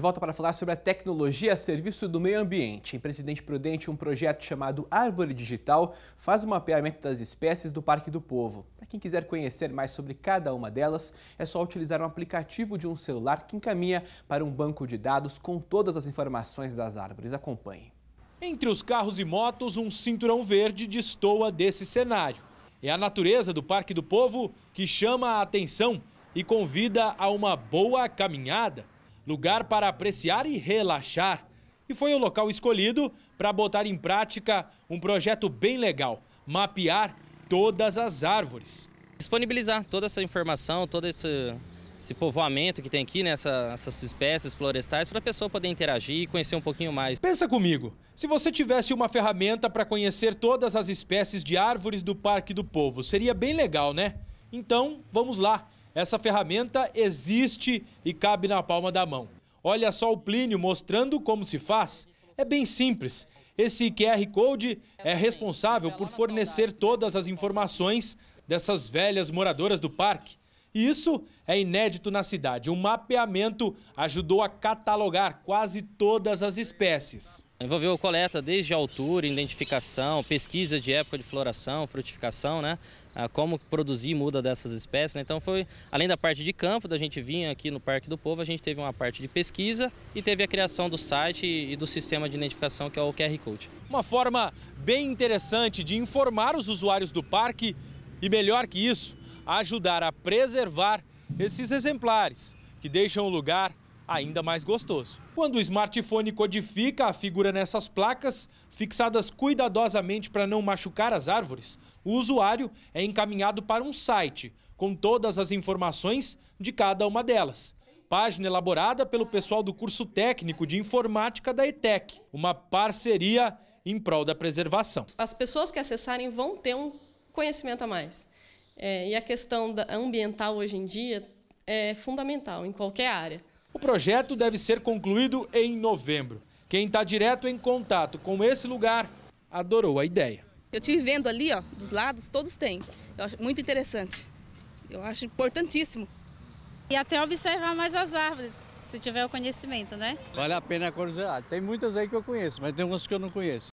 Volta para falar sobre a tecnologia a serviço do meio ambiente. Em Presidente Prudente, um projeto chamado Árvore Digital faz o um mapeamento das espécies do Parque do Povo. Para quem quiser conhecer mais sobre cada uma delas, é só utilizar um aplicativo de um celular que encaminha para um banco de dados com todas as informações das árvores. Acompanhe. Entre os carros e motos, um cinturão verde destoa desse cenário. É a natureza do Parque do Povo que chama a atenção e convida a uma boa caminhada lugar para apreciar e relaxar. E foi o local escolhido para botar em prática um projeto bem legal: mapear todas as árvores. Disponibilizar toda essa informação, todo esse, esse povoamento que tem aqui, né, essa, essas espécies florestais, para a pessoa poder interagir e conhecer um pouquinho mais. Pensa comigo, se você tivesse uma ferramenta para conhecer todas as espécies de árvores do Parque do Povo, seria bem legal, né? Então, vamos lá. Essa ferramenta existe e cabe na palma da mão. Olha só o Plínio mostrando como se faz. É bem simples. Esse QR Code é responsável por fornecer todas as informações dessas velhas moradoras do parque isso é inédito na cidade. O mapeamento ajudou a catalogar quase todas as espécies. Envolveu coleta desde altura, identificação, pesquisa de época de floração, frutificação, né? Ah, como produzir muda dessas espécies. Né? Então foi, além da parte de campo, da gente vinha aqui no Parque do Povo, a gente teve uma parte de pesquisa e teve a criação do site e do sistema de identificação que é o QR Code. Uma forma bem interessante de informar os usuários do parque e melhor que isso, ajudar a preservar esses exemplares, que deixam o lugar ainda mais gostoso. Quando o smartphone codifica a figura nessas placas, fixadas cuidadosamente para não machucar as árvores, o usuário é encaminhado para um site com todas as informações de cada uma delas. Página elaborada pelo pessoal do curso técnico de informática da ETEC, uma parceria em prol da preservação. As pessoas que acessarem vão ter um conhecimento a mais. É, e a questão ambiental hoje em dia é fundamental em qualquer área. O projeto deve ser concluído em novembro. Quem está direto em contato com esse lugar adorou a ideia. Eu tive vendo ali, ó, dos lados, todos têm. Eu acho muito interessante. Eu acho importantíssimo. E até observar mais as árvores, se tiver o conhecimento, né? Vale a pena a ah, curiosidade. Tem muitas aí que eu conheço, mas tem umas que eu não conheço.